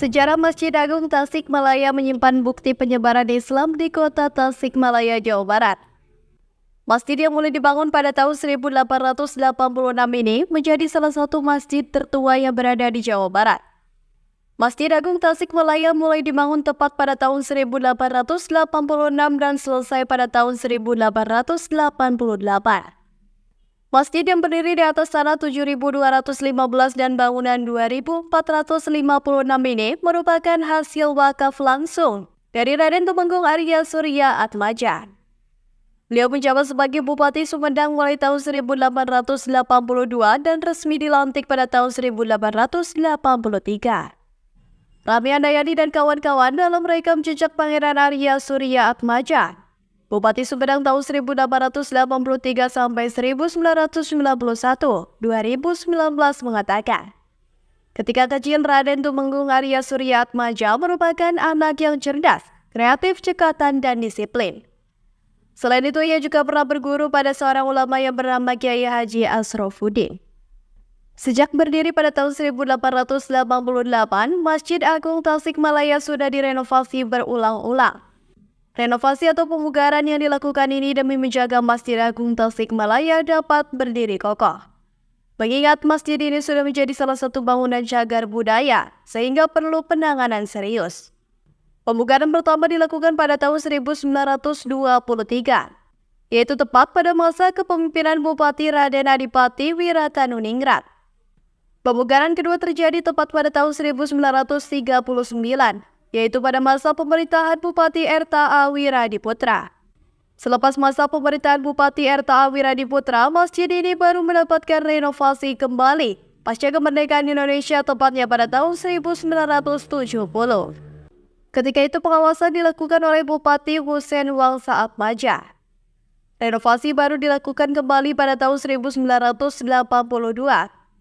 Sejarah Masjid Agung Tasikmalaya menyimpan bukti penyebaran Islam di kota Tasikmalaya, Jawa Barat. Masjid yang mulai dibangun pada tahun 1886 ini menjadi salah satu masjid tertua yang berada di Jawa Barat. Masjid Agung Tasikmalaya mulai dibangun tepat pada tahun 1886 dan selesai pada tahun 1888. Masjid yang berdiri di atas tanah 7.215 dan bangunan 2.456 ini merupakan hasil wakaf langsung dari Raden Tumenggung Arya Surya Atmaja. Beliau menjabat sebagai Bupati Sumedang mulai tahun 1882 dan resmi dilantik pada tahun 1883. Ramian Dayani dan kawan-kawan dalam rekam jejak Pangeran Arya Surya Atmaja Bupati Sumedang tahun 1883 sampai 1991, 2019 mengatakan, ketika kecil Raden Tumenggung Arya Suryatmaja merupakan anak yang cerdas, kreatif, cekatan, dan disiplin. Selain itu, ia juga pernah berguru pada seorang ulama yang bernama Kiai Haji Asrofuddin. Sejak berdiri pada tahun 1888, Masjid Agung Tasikmalaya sudah direnovasi berulang-ulang. Renovasi atau pemugaran yang dilakukan ini demi menjaga Masjid Agung Tasikmalaya dapat berdiri kokoh. Mengingat masjid ini sudah menjadi salah satu bangunan cagar budaya, sehingga perlu penanganan serius. Pemugaran pertama dilakukan pada tahun 1923, yaitu tepat pada masa kepemimpinan Bupati Raden Adipati Wiratanuningrat. Pemugaran kedua terjadi tepat pada tahun 1939 yaitu pada masa pemerintahan Bupati di Putra. Selepas masa pemerintahan Bupati di Putra, masjid ini baru mendapatkan renovasi kembali pasca kemerdekaan Indonesia tepatnya pada tahun 1970. Ketika itu pengawasan dilakukan oleh Bupati Hussein Wang Saat Maja. Renovasi baru dilakukan kembali pada tahun 1982,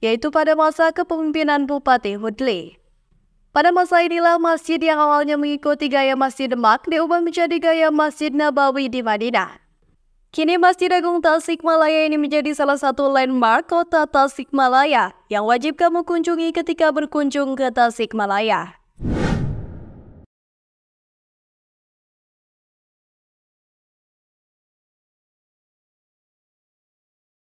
yaitu pada masa kepemimpinan Bupati Hudli. Pada masa inilah masjid yang awalnya mengikuti gaya Masjid Demak diubah menjadi gaya Masjid Nabawi di Madinah. Kini Masjid Agung Tasikmalaya ini menjadi salah satu landmark kota Tasikmalaya yang wajib kamu kunjungi ketika berkunjung ke Tasikmalaya.